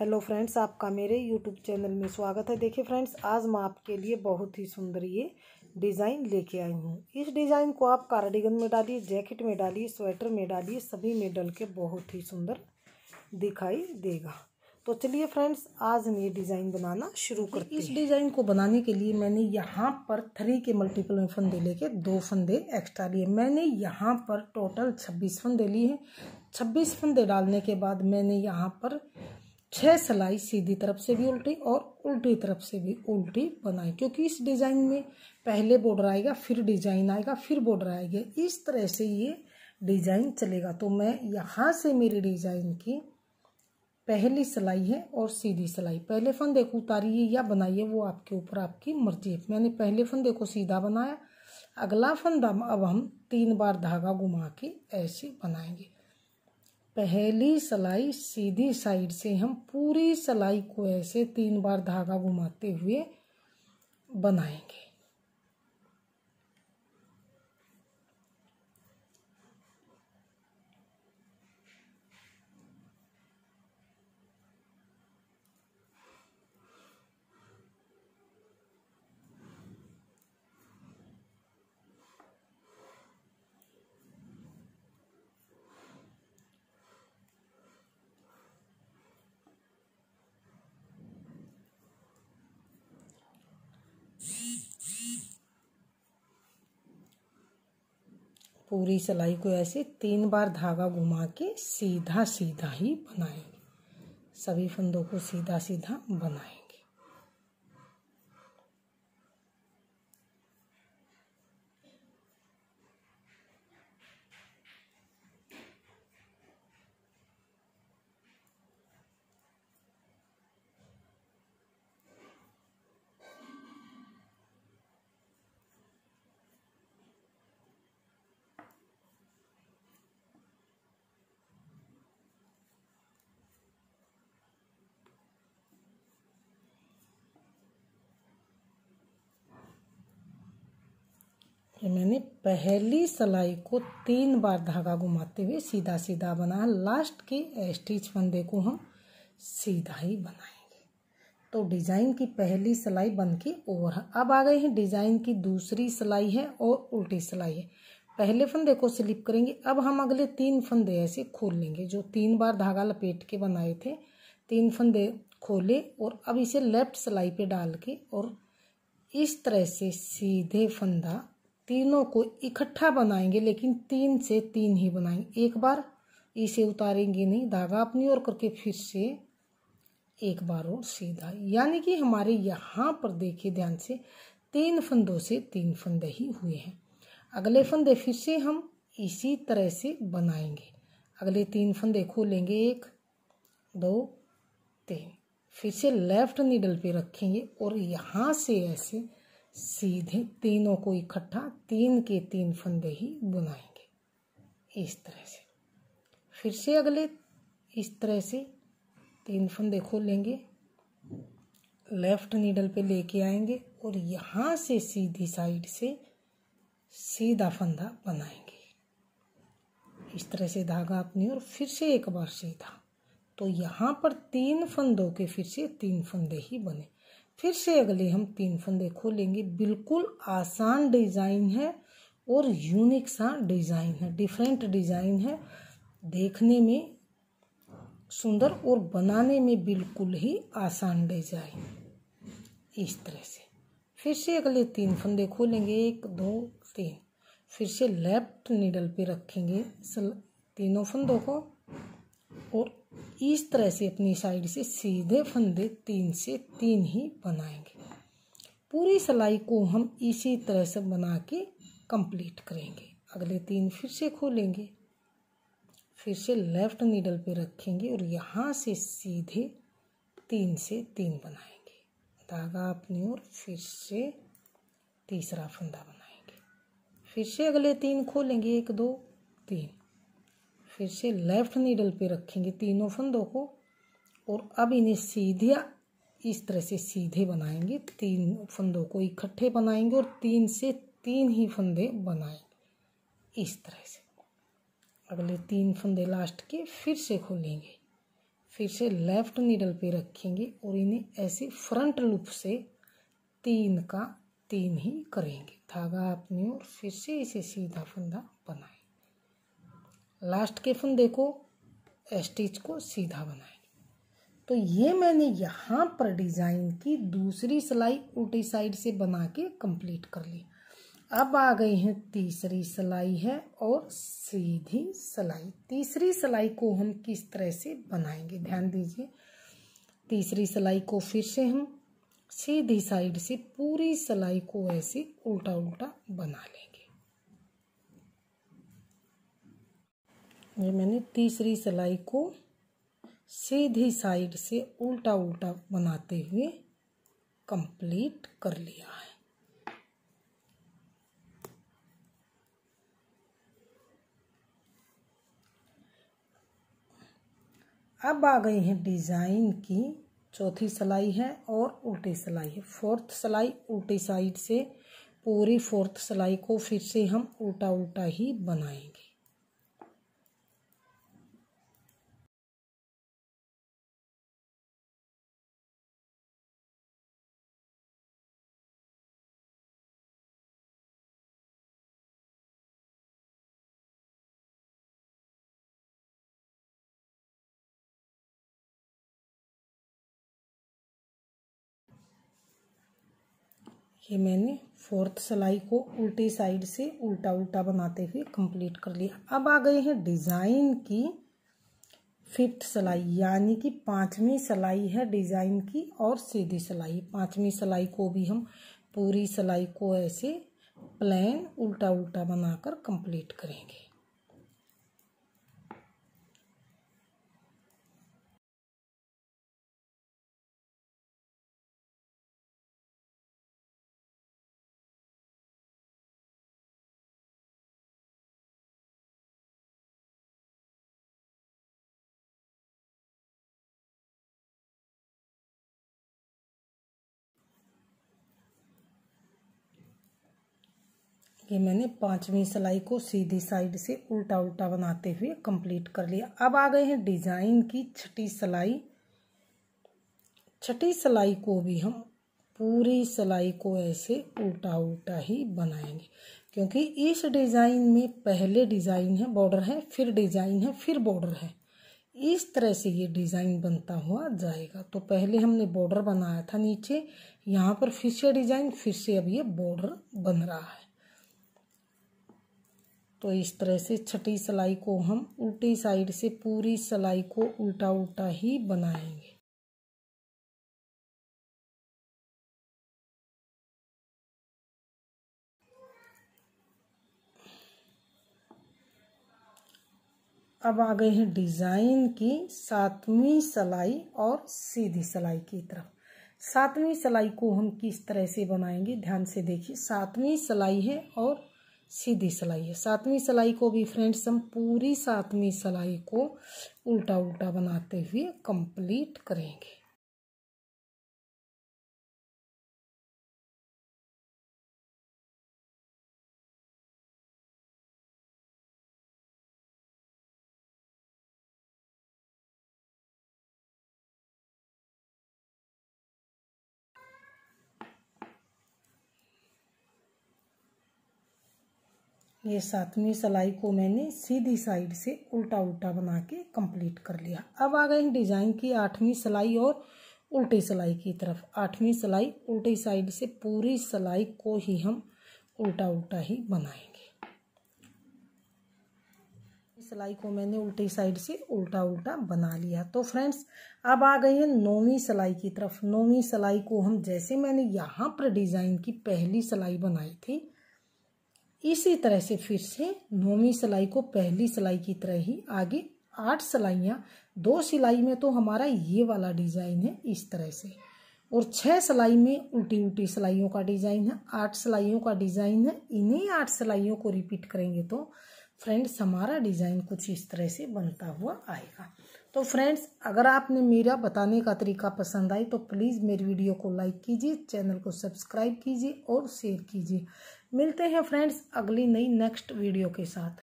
hello friends आपका मेरे YouTube channel में स्वागत है देखिए फ्रेंड्स आज मैं आपके लिए बहुत ही सुंदर ये डिज़ाइन लेके आई हूँ इस डिज़ाइन को आप कार्डिगन में डालिए जैकेट में डालिए स्वेटर में डालिए सभी में डल के बहुत ही सुंदर दिखाई देगा तो चलिए फ्रेंड्स आज हम ये डिज़ाइन बनाना शुरू करते हैं इस डिज़ाइन को बनाने के लिए मैंने यहाँ पर थ्री के मल्टीपल में फंदे लेके दो फंदे एक्स्ट्रा लिए मैंने यहाँ पर टोटल छब्बीस फंदे लिए हैं छब्बीस फंदे डालने के बाद मैंने यहाँ पर छह सिलाई सीधी तरफ से भी उल्टी और उल्टी तरफ से भी उल्टी बनाए क्योंकि इस डिज़ाइन में पहले बॉर्डर आएगा फिर डिजाइन आएगा फिर बॉर्डर आएगा इस तरह से ये डिजाइन चलेगा तो मैं यहाँ से मेरी डिजाइन की पहली सिलाई है और सीधी सिलाई पहले फंदे को उतारिए या बनाइए वो आपके ऊपर आपकी मर्जी है मैंने पहले फंदे को सीधा बनाया अगला फंदा अब हम तीन बार धागा घुमा के ऐसे बनाएंगे पहली सलाई सीधी साइड से हम पूरी सलाई को ऐसे तीन बार धागा घुमाते हुए बनाएंगे पूरी सिलाई को ऐसे तीन बार धागा घुमा के सीधा सीधा ही बनाएंगे सभी फंदों को सीधा सीधा बनाएंगे ये मैंने पहली सिलाई को तीन बार धागा घुमाते हुए सीधा सीधा बनाया लास्ट के स्टिच फंदे को हम सीधा ही बनाएंगे तो डिज़ाइन की पहली सिलाई बन के ओवर है अब आ गए हैं डिज़ाइन की दूसरी सिलाई है और उल्टी सिलाई है पहले फंदे को स्लिप करेंगे अब हम अगले तीन फंदे ऐसे खोल लेंगे जो तीन बार धागा लपेट के बनाए थे तीन फंदे खोले और अब इसे लेफ्ट सिलाई पे डाल के और इस तरह से सीधे फंदा तीनों को इकट्ठा बनाएंगे लेकिन तीन से तीन ही बनाएंगे एक बार इसे उतारेंगे नहीं धागा अपनी ओर करके फिर से एक बार और सीधा यानी कि हमारे यहाँ पर देखिए ध्यान से तीन फंदों से तीन फंदे ही हुए हैं अगले फंदे फिर से हम इसी तरह से बनाएंगे अगले तीन फंदे खोलेंगे एक दो तीन फिर से लेफ्ट नीडल पे रखेंगे और यहाँ से ऐसे सीधे तीनों को इकट्ठा तीन के तीन फंदे ही बुनाएंगे इस तरह से फिर से अगले इस तरह से तीन फंदे खोलेंगे लेफ्ट नीडल पे लेके आएंगे और यहाँ से सीधी साइड से सीधा फंदा बनाएंगे इस तरह से धागा अपनी और फिर से एक बार सीधा तो यहाँ पर तीन फंदों के फिर से तीन फंदे ही बने फिर से अगले हम तीन फंदे खोलेंगे बिल्कुल आसान डिज़ाइन है और यूनिक सा डिज़ाइन है डिफरेंट डिज़ाइन है देखने में सुंदर और बनाने में बिल्कुल ही आसान डिज़ाइन इस तरह से फिर से अगले तीन फंदे खोलेंगे एक दो तीन फिर से लेफ्ट नीडल पे रखेंगे तीनों फंदों को और इस तरह से अपनी साइड से सीधे फंदे तीन से तीन ही बनाएंगे पूरी सिलाई को हम इसी तरह से बना के कंप्लीट करेंगे अगले तीन फिर से खोलेंगे फिर से लेफ्ट नीडल पे रखेंगे और यहाँ से सीधे तीन से तीन बनाएंगे धागा अपनी ओर फिर से तीसरा फंदा बनाएंगे फिर से अगले तीन खोलेंगे एक दो तीन फिर से लेफ्ट नीडल पे रखेंगे तीनों फंदों को और अब इन्हें सीधा इस तरह से सीधे बनाएंगे तीन फंदों को इकट्ठे बनाएंगे और तीन से तीन ही फंदे बनाएंगे इस तरह से अगले तीन फंदे लास्ट के फिर से खोलेंगे फिर से लेफ्ट नीडल पे रखेंगे और इन्हें ऐसे फ्रंट लूप से तीन का तीन ही करेंगे धागा अपनी और फिर से इसे सीधा फंदा बनाएंगे लास्ट के फन देखो एस्टिच को सीधा बनाएंगे तो ये मैंने यहाँ पर डिज़ाइन की दूसरी सिलाई उल्टी साइड से बना के कंप्लीट कर ली अब आ गई है तीसरी सिलाई है और सीधी सिलाई तीसरी सिलाई को हम किस तरह से बनाएंगे ध्यान दीजिए तीसरी सिलाई को फिर से हम सीधी साइड से पूरी सिलाई को ऐसे उल्टा उल्टा बना लेंगे ये मैंने तीसरी सिलाई को सीधी साइड से उल्टा उल्टा बनाते हुए कंप्लीट कर लिया है अब आ गई है डिज़ाइन की चौथी सिलाई है और उल्टी सिलाई है फोर्थ सिलाई उल्टी साइड से पूरी फोर्थ सिलाई को फिर से हम उल्टा उल्टा ही बनाएंगे ये मैंने फोर्थ सिलाई को उल्टी साइड से उल्टा उल्टा बनाते हुए कंप्लीट कर लिया अब आ गए हैं डिज़ाइन की फिफ्थ सिलाई यानी कि पांचवी सिलाई है डिज़ाइन की और सीधी सिलाई पांचवी सिलाई को भी हम पूरी सिलाई को ऐसे प्लेन उल्टा उल्टा बनाकर कंप्लीट करेंगे ये मैंने पांचवी सिलाई को सीधी साइड से उल्टा उल्टा बनाते हुए कंप्लीट कर लिया अब आ गए हैं डिजाइन की छठी सिलाई छठी सिलाई को भी हम पूरी सिलाई को ऐसे उल्टा उल्टा ही बनाएंगे क्योंकि इस डिज़ाइन में पहले डिज़ाइन है बॉर्डर है फिर डिज़ाइन है फिर बॉर्डर है इस तरह से ये डिज़ाइन बनता हुआ जाएगा तो पहले हमने बॉर्डर बनाया था नीचे यहाँ पर फिर से डिज़ाइन फिर से अब ये बॉर्डर बन रहा है तो इस तरह से छठी सिलाई को हम उल्टी साइड से पूरी सिलाई को उल्टा उल्टा ही बनाएंगे अब आ गए हैं डिज़ाइन की सातवीं सलाई और सीधी सलाई की तरफ सातवीं सिलाई को हम किस तरह से बनाएंगे ध्यान से देखिए सातवीं सलाई है और सीधी सिलाई है सातवीं सिलाई को भी फ्रेंड्स हम पूरी सातवीं सिलाई को उल्टा उल्टा बनाते हुए कंप्लीट करेंगे ये सातवीं सिलाई को मैंने सीधी साइड से उल्टा उल्टा बना के कंप्लीट कर लिया अब आ गए डिजाइन की आठवीं सिलाई और उल्टी सिलाई की तरफ आठवीं सिलाई उल्टी साइड से पूरी सिलाई को ही हम उल्टा उल्टा ही बनाएंगे सिलाई को मैंने उल्टी साइड से उल्टा उल्टा बना लिया तो फ्रेंड्स अब आ गई है नौवीं सिलाई की तरफ नौवीं सिलाई को हम जैसे मैंने यहाँ पर डिज़ाइन की पहली सिलाई बनाई थी इसी तरह से फिर से नौवीं सिलाई को पहली सिलाई की तरह ही आगे आठ सिलाइयाँ दो सिलाई में तो हमारा ये वाला डिज़ाइन है इस तरह से और छह सिलाई में उल्टी उल्टी सिलाइयों का डिज़ाइन है आठ सिलाइयों का डिज़ाइन है इन्हीं आठ सिलाइयों को रिपीट करेंगे तो फ्रेंड्स हमारा डिज़ाइन कुछ इस तरह से बनता हुआ आएगा तो फ्रेंड्स अगर आपने मेरा बताने का तरीका पसंद आए तो प्लीज़ मेरी वीडियो को लाइक कीजिए चैनल को सब्सक्राइब कीजिए और शेयर कीजिए मिलते हैं फ्रेंड्स अगली नई नेक्स्ट वीडियो के साथ